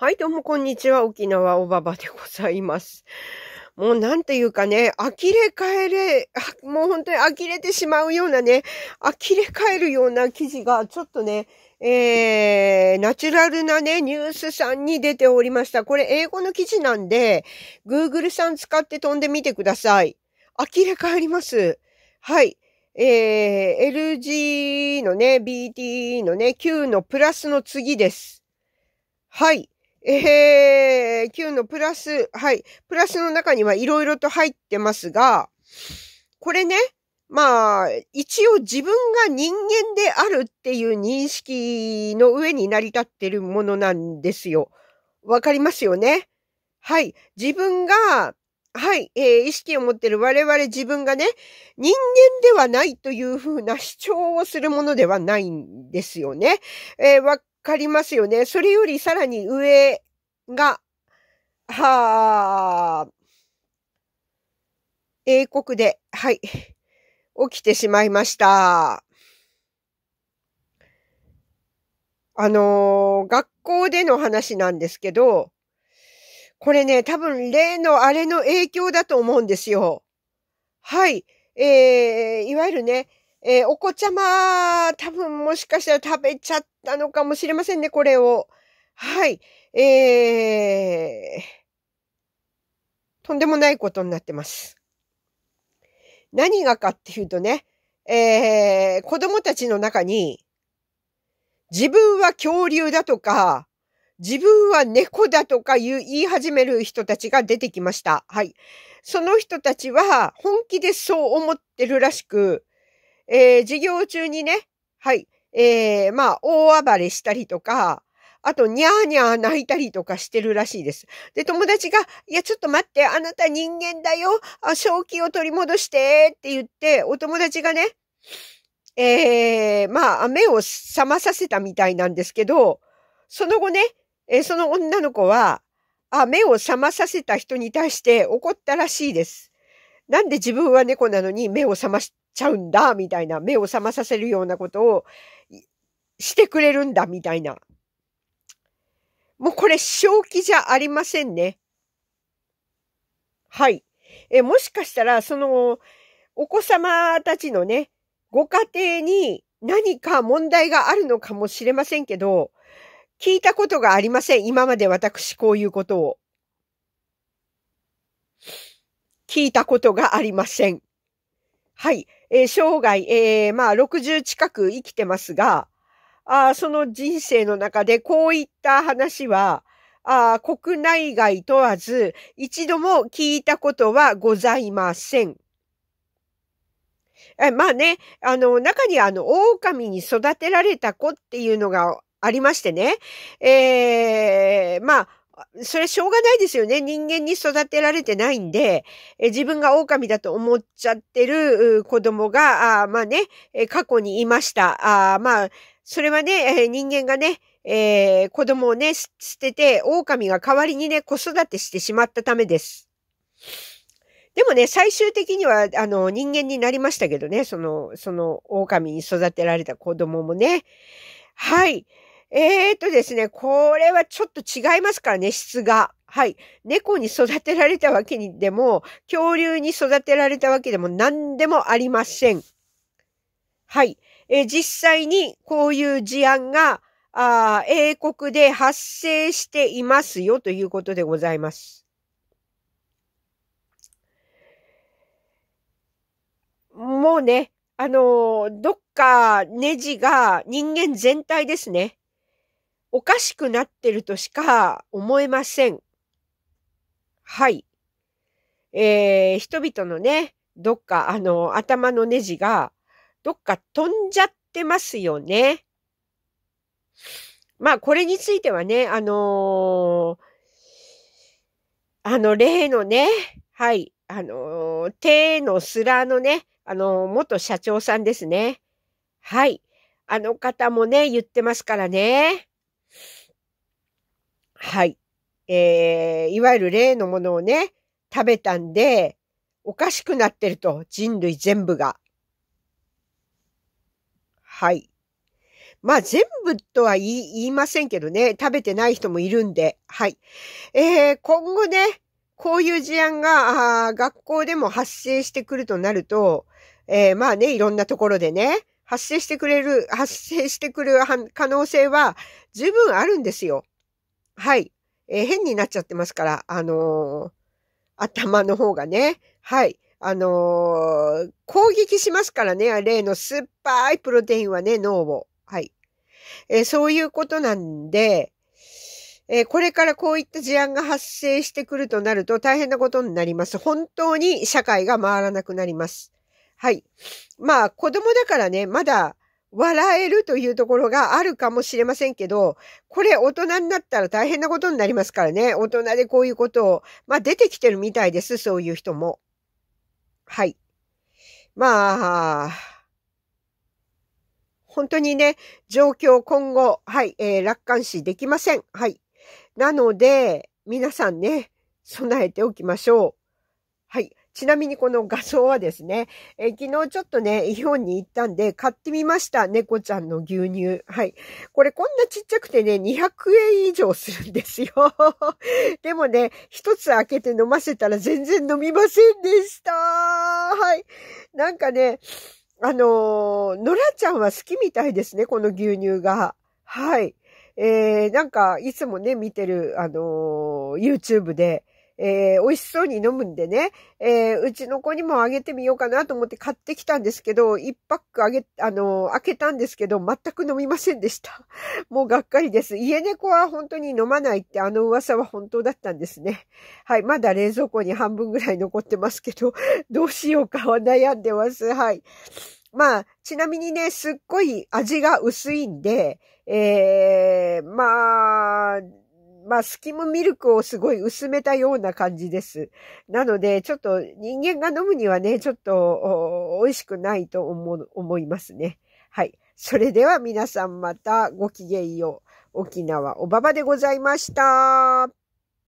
はい、どうもこんにちは。沖縄おばばでございます。もうなんていうかね、呆れ返れ、もう本当に呆れてしまうようなね、呆れ返るような記事がちょっとね、えー、ナチュラルなね、ニュースさんに出ておりました。これ英語の記事なんで、Google さん使って飛んでみてください。呆れ返ります。はい。えー、LG のね、BT のね、Q のプラスの次です。はい。えー、9のプラス、はい。プラスの中にはいろいろと入ってますが、これね、まあ、一応自分が人間であるっていう認識の上に成り立ってるものなんですよ。わかりますよねはい。自分が、はい、えー、意識を持ってる我々自分がね、人間ではないというふうな主張をするものではないんですよね。えー、わかりますよね。それよりさらに上が、はあ、英国で、はい、起きてしまいました。あのー、学校での話なんですけど、これね、多分例のあれの影響だと思うんですよ。はい。えー、いわゆるね、えー、お子ちゃま、多分もしかしたら食べちゃったのかもしれませんね、これを。はい。えー、とんでもないことになってます。何がかっていうとね、えー、子供たちの中に、自分は恐竜だとか、自分は猫だとか言い始める人たちが出てきました。はい。その人たちは本気でそう思ってるらしく、えー、授業中にね、はい、えー、まあ、大暴れしたりとか、あと、にゃーにゃー泣いたりとかしてるらしいです。で、友達が、いや、ちょっと待って、あなた人間だよ、あ正気を取り戻して、って言って、お友達がね、えー、まあ、目を覚まさせたみたいなんですけど、その後ね、えー、その女の子は、あ、目を覚まさせた人に対して怒ったらしいです。なんで自分は猫なのに目を覚ましちゃうんだ、みたいな、目を覚まさせるようなことをしてくれるんだ、みたいな。もうこれ正気じゃありませんね。はい。え、もしかしたら、その、お子様たちのね、ご家庭に何か問題があるのかもしれませんけど、聞いたことがありません。今まで私こういうことを。聞いたことがありません。はい、えー、生涯、えー、まあ、60近く生きてますが、あその人生の中でこういった話は、あ国内外問わず、一度も聞いたことはございません。えまあね、あの、中にあの、狼に育てられた子っていうのがありましてね、えー、まあ、それしょうがないですよね。人間に育てられてないんで、え自分が狼だと思っちゃってる子供が、あまあね、過去にいました。あまあ、それはね、え人間がね、えー、子供をね、捨てて、狼が代わりにね、子育てしてしまったためです。でもね、最終的には、あの、人間になりましたけどね、その、その、狼に育てられた子供もね。はい。えーとですね、これはちょっと違いますからね、質が。はい。猫に育てられたわけにでも、恐竜に育てられたわけでも何でもありません。はい。えー、実際にこういう事案が、あ英国で発生していますよということでございます。もうね、あのー、どっかネジが人間全体ですね。おかしくなってるとしか思えません。はい。えー、人々のね、どっか、あの、頭のネジが、どっか飛んじゃってますよね。まあ、これについてはね、あのー、あの、例のね、はい、あのー、手のスラのね、あのー、元社長さんですね。はい。あの方もね、言ってますからね。はい。えー、いわゆる例のものをね、食べたんで、おかしくなってると、人類全部が。はい。まあ全部とは言いませんけどね、食べてない人もいるんで、はい。えー、今後ね、こういう事案が学校でも発生してくるとなると、えー、まあね、いろんなところでね、発生してくれる、発生してくる可能性は十分あるんですよ。はい。えー、変になっちゃってますから、あのー、頭の方がね。はい。あのー、攻撃しますからね、例の酸っぱいプロテインはね、脳を。はい。えー、そういうことなんで、えー、これからこういった事案が発生してくるとなると大変なことになります。本当に社会が回らなくなります。はい。まあ、子供だからね、まだ、笑えるというところがあるかもしれませんけど、これ大人になったら大変なことになりますからね。大人でこういうことを、まあ出てきてるみたいです、そういう人も。はい。まあ、本当にね、状況今後、はい、えー、楽観視できません。はい。なので、皆さんね、備えておきましょう。はい。ちなみにこの画像はですね、え昨日ちょっとね、イオンに行ったんで買ってみました。猫ちゃんの牛乳。はい。これこんなちっちゃくてね、200円以上するんですよ。でもね、一つ開けて飲ませたら全然飲みませんでした。はい。なんかね、あのー、野良ちゃんは好きみたいですね、この牛乳が。はい。えー、なんか、いつもね、見てる、あのー、YouTube で、えー、美味しそうに飲むんでね、えー、うちの子にもあげてみようかなと思って買ってきたんですけど、一パックあげ、あのー、開けたんですけど、全く飲みませんでした。もうがっかりです。家猫は本当に飲まないってあの噂は本当だったんですね。はい、まだ冷蔵庫に半分ぐらい残ってますけど、どうしようかは悩んでます。はい。まあ、ちなみにね、すっごい味が薄いんで、えー、まあ、まあ、スキムミルクをすごい薄めたような感じです。なので、ちょっと人間が飲むにはね、ちょっと美味しくないと思、う、思いますね。はい。それでは皆さんまたごきげんよう。沖縄おばばでございました。